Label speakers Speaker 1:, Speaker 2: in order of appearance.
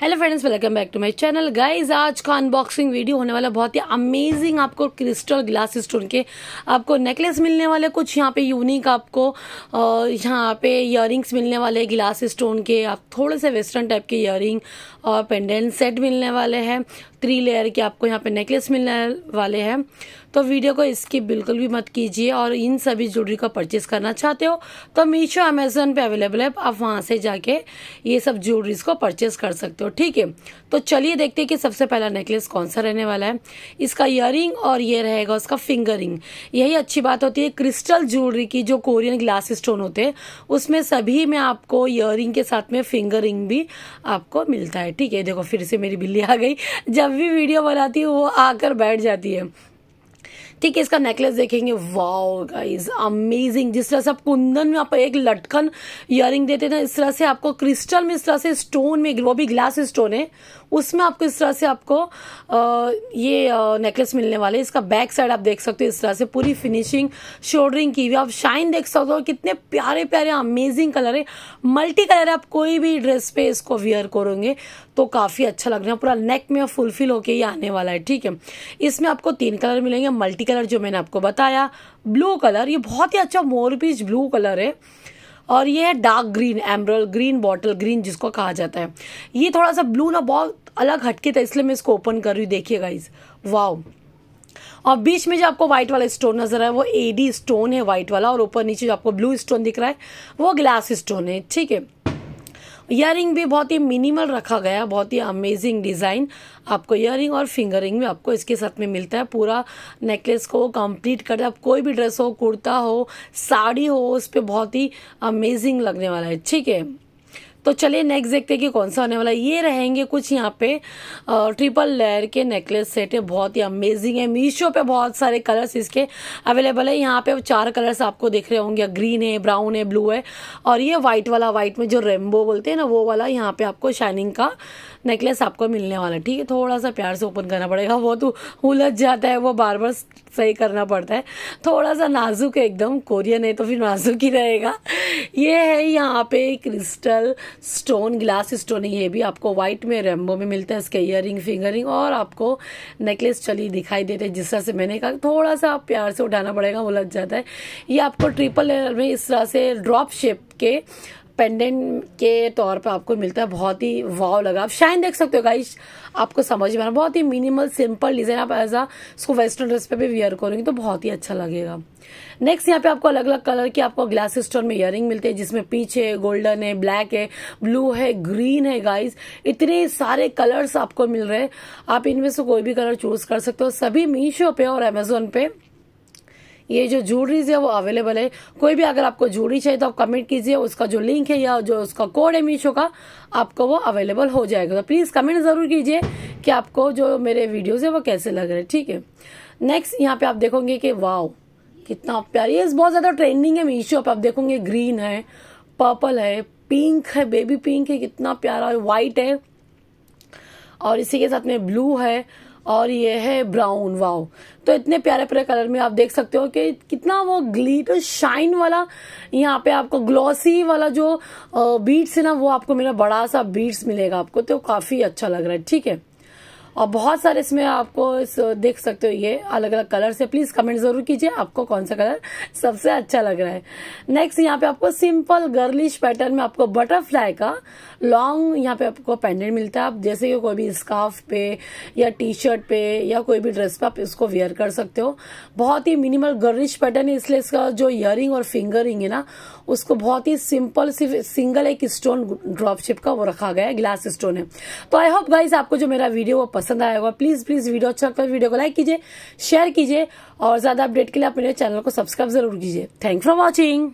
Speaker 1: hello friends welcome back to my channel guys आज का unboxing video होने वाला बहुत ही अमेजिंग आपको क्रिस्टल ग्लास स्टोन के आपको नेकलेस मिलने वाले कुछ यहाँ पे यूनिक आपको यहाँ पे इयरिंग्स मिलने वाले ग्लास स्टोन के आप थोड़े से वेस्टर्न टाइप के इयरिंग और पेंडेंट सेट मिलने वाले हैं थ्री लेयर के आपको यहाँ पे नेकलेस मिलने वाले हैं तो वीडियो को स्किप बिल्कुल भी मत कीजिए और इन सभी ज्वेलरी का परचेज करना चाहते हो तो मीशो अमेजोन पे अवेलेबल है आप वहाँ से जाके ये सब ज्वेलरीज को परचेज कर सकते हो ठीक है तो चलिए देखते हैं कि सबसे पहला नेकलेस कौन सा रहने वाला है इसका इयर और ये रहेगा उसका फिंगर रिंग यही अच्छी बात होती है क्रिस्टल ज्वेलरी की जो कोरियन ग्लास स्टोन होते हैं उसमें सभी में आपको इयर के साथ में फिंगर रिंग भी आपको मिलता है ठीक है देखो फिर से मेरी बिल्ली आ गई जब भी वीडियो बनाती है वो आकर बैठ जाती है ठीक है इसका नेकलेस देखेंगे वाओ गाइस अमेजिंग जिस तरह से आप कुंदन में आप एक लटकन इयरिंग देते ना तो इस तरह से आपको क्रिस्टल में इस तरह से स्टोन में वो भी ग्लास स्टोन है उसमें आपको इस तरह से आपको आ, ये नेकलेस मिलने वाले इसका बैक साइड आप देख सकते हो इस तरह से पूरी फिनिशिंग शोल्डरिंग की हुई आप शाइन देख सकते हो कितने प्यारे प्यारे अमेजिंग कलर है मल्टी कलर है आप कोई भी ड्रेस पे इसको वियर करोगे तो काफ़ी अच्छा लग रहा है पूरा नेक में फुलफिल होके ये आने वाला है ठीक है इसमें आपको तीन कलर मिलेंगे मल्टी कलर कलर जो मैंने आपको बताया ब्लू कलर ये बहुत ही अच्छा मोरपीच ब्लू कलर है और ये है dark green emerald green bottle green जिसको कहा जाता है ये थोड़ा सा ब्लू ना बहुत अलग हटके था इसलिए मैं इसको ओपन कर रही हूँ देखिए गाइज वाओ और बीच में जो आपको व्हाइट वाला स्टोन नजर आया वो एडी स्टोन है व्हाइट वाला और ऊपर नीचे जो आपको ब्लू स्टोन दिख रहा है वो ग्लास स्टोन है ठीक है इयर भी बहुत ही मिनिमल रखा गया बहुत ही अमेजिंग डिज़ाइन आपको इयर और रिंग में आपको इसके साथ में मिलता है पूरा नेकलेस को कंप्लीट कर आप कोई भी ड्रेस हो कुर्ता हो साड़ी हो उस पर बहुत ही अमेजिंग लगने वाला है ठीक है तो चलिए नेक्स्ट देखते हैं कि कौन सा होने वाला ये रहेंगे कुछ यहाँ पे ट्रिपल लेयर के नेकलेस सेट है बहुत ही अमेजिंग है मीशो पे बहुत सारे कलर्स इसके अवेलेबल है यहाँ पे चार कलर्स आपको देख रहे होंगे ग्रीन है ब्राउन है ब्लू है और ये वाइट वाला वाइट में जो रेमबो बोलते हैं ना वो वाला यहाँ पे आपको शाइनिंग का नेकलेस आपको मिलने वाला ठीक है थोड़ा सा प्यार से ओपन करना पड़ेगा वो तो उलझ जाता है वो बार बार सही करना पड़ता है थोड़ा सा नाजुक है एकदम कोरियन है तो फिर नाजुक ही रहेगा ये है यहाँ पे क्रिस्टल स्टोन ग्लास स्टोन ये भी आपको व्हाइट में रेम्बो में मिलता है इसके इयर फिंगरिंग और आपको नेकलेस चली दिखाई देते हैं जिस तरह से मैंने कहा थोड़ा सा आप प्यार से उठाना पड़ेगा वो लग जाता है ये आपको ट्रिपल लेयर में इस तरह से ड्रॉप शेप के पेंडेंट के तौर पर आपको मिलता है बहुत ही वाव लगा आप शाइन देख सकते हो गाइस आपको समझ में आना बहुत ही मिनिमल सिंपल डिज़ाइन आप आ इसको वेस्टर्न ड्रेस पे भी वेयर करेंगे तो बहुत ही अच्छा लगेगा नेक्स्ट यहाँ पे आपको अलग अलग कलर की आपको ग्लास स्टोन में इयर मिलते हैं जिसमें पीच है गोल्डन है ब्लैक है ब्लू है ग्रीन है गाइस इतने सारे कलर्स आपको मिल रहे हैं आप इनमें से कोई भी कलर चूज कर सकते हो सभी मीशो पे और अमेजोन पे ये जो ज्वेलरीज है वो अवेलेबल है कोई भी अगर आपको ज्वेलरी चाहिए तो आप कमेंट कीजिए उसका जो लिंक है या जो उसका कोड है मीशो का आपको वो अवेलेबल हो जाएगा तो प्लीज़ कमेंट ज़रूर कीजिए कि आपको जो मेरे वीडियोज़ है वो कैसे लग रहे हैं ठीक है नेक्स्ट यहाँ पे आप देखोगे कि वाओ कितना प्यारी है बहुत ज़्यादा ट्रेंडिंग है मीशो पर आप देखोगे ग्रीन है पर्पल है पिंक है बेबी पिंक है कितना प्यारा है वाइट है और इसी के साथ में ब्लू है और ये है ब्राउन वाओ तो इतने प्यारे प्यारे कलर में आप देख सकते हो कि कितना वो ग्लीट शाइन वाला यहाँ पे आपको ग्लॉसी वाला जो बीट्स है ना वो आपको मेरा बड़ा सा बीट्स मिलेगा आपको तो काफ़ी अच्छा लग रहा है ठीक है और बहुत सारे इसमें आपको इस देख सकते हो ये अलग अलग कलर से प्लीज कमेंट जरूर कीजिए आपको कौन सा कलर सबसे अच्छा लग रहा है नेक्स्ट यहाँ पे आपको सिंपल गर्लिश पैटर्न में आपको बटरफ्लाई का लॉन्ग यहाँ पे आपको पेंडेंट मिलता है आप जैसे कि कोई भी स्कार्फ पे या टी शर्ट पे या कोई भी ड्रेस पे आप इसको वेयर कर सकते हो बहुत ही मिनिमल गर्लिश पैटर्न है इसलिए इसका जो इयर और फिंगरिंग है ना उसको बहुत ही सिंपल सिर्फ सिंगल एक स्टोन ड्रॉपशिप का वो रखा गया है ग्लास स्टोन है तो आई होप गाइज आपको जो मेरा वीडियो वो पसंद आया होगा प्लीज़ प्लीज़ वीडियो अच्छा लगता है वीडियो को लाइक कीजिए शेयर कीजिए और ज़्यादा अपडेट के लिए अपने चैनल को सब्सक्राइब जरूर कीजिए थैंक फॉर वॉचिंग